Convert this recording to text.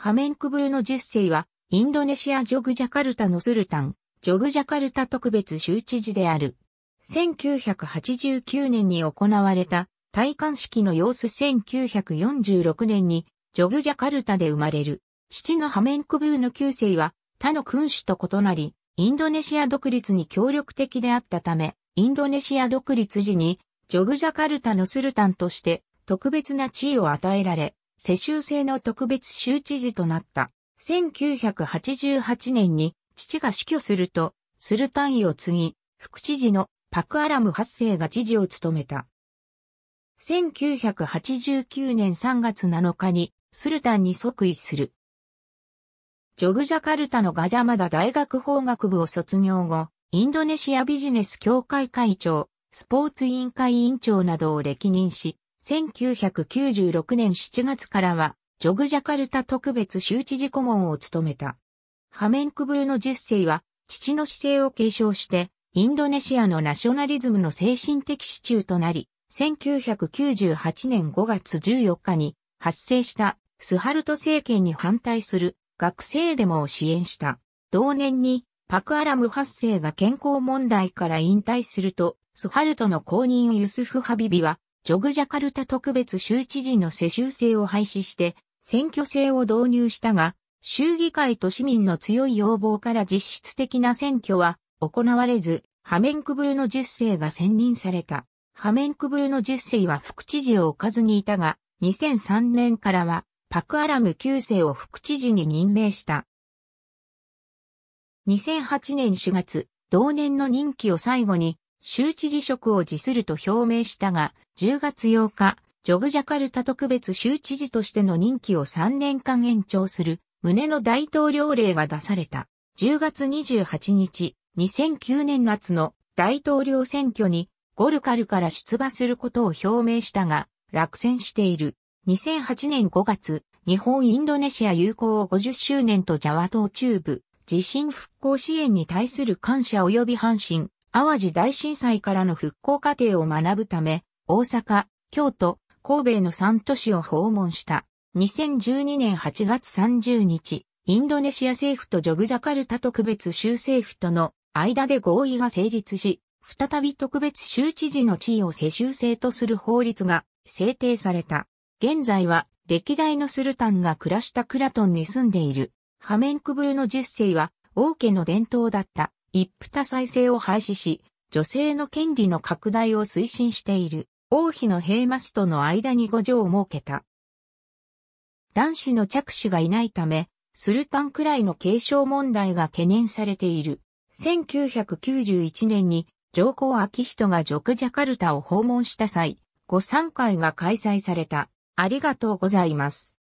ハメンクブルの10世は、インドネシアジョグジャカルタのスルタン、ジョグジャカルタ特別州知事である。1989年に行われた、戴冠式の様子1946年に、ジョグジャカルタで生まれる。父のハメンクブーの9世は、他の君主と異なり、インドネシア独立に協力的であったため、インドネシア独立時に、ジョグジャカルタのスルタンとして、特別な地位を与えられ、世襲制の特別州知事となった。1988年に父が死去すると、スルタン位を継ぎ、副知事のパクアラム8世が知事を務めた。1989年3月7日にスルタンに即位する。ジョグジャカルタのガジャマダ大学法学部を卒業後、インドネシアビジネス協会会長、スポーツ委員会委員長などを歴任し、1996年7月からは、ジョグジャカルタ特別州知事顧問を務めた。ハメンクブルの10世は、父の姿勢を継承して、インドネシアのナショナリズムの精神的支柱となり、1998年5月14日に発生したスハルト政権に反対する学生デモを支援した。同年にパクアラム8世が健康問題から引退すると、スハルトの公認ユスフ・ハビビはジョグジャカルタ特別州知事の世襲制を廃止して、選挙制を導入したが、州議会と市民の強い要望から実質的な選挙は行われず、ハメンクブルの10世が選任された。ハメンクブルの10世は副知事を置かずにいたが、2003年からはパクアラム9世を副知事に任命した。2008年4月、同年の任期を最後に州知事職を辞すると表明したが、10月8日、ジョグジャカルタ特別州知事としての任期を3年間延長する、旨の大統領令が出された。10月28日、2009年夏の大統領選挙にゴルカルから出馬することを表明したが、落選している。2008年5月、日本インドネシア友好を50周年とジャワ島中部、地震復興支援に対する感謝及び阪神、淡路大震災からの復興過程を学ぶため、大阪、京都、神戸の3都市を訪問した。2012年8月30日、インドネシア政府とジョグジャカルタ特別州政府との間で合意が成立し、再び特別州知事の地位を世襲制とする法律が制定された。現在は歴代のスルタンが暮らしたクラトンに住んでいる。ハメンクブルの10世は王家の伝統だった一夫多妻制を廃止し、女性の権利の拡大を推進している王妃のヘイマスとの間に五条を設けた。男子の着手がいないため、スルタンくらいの継承問題が懸念されている。1991年に上皇昭人がジョクジャカルタを訪問した際、ご参会が開催された。ありがとうございます。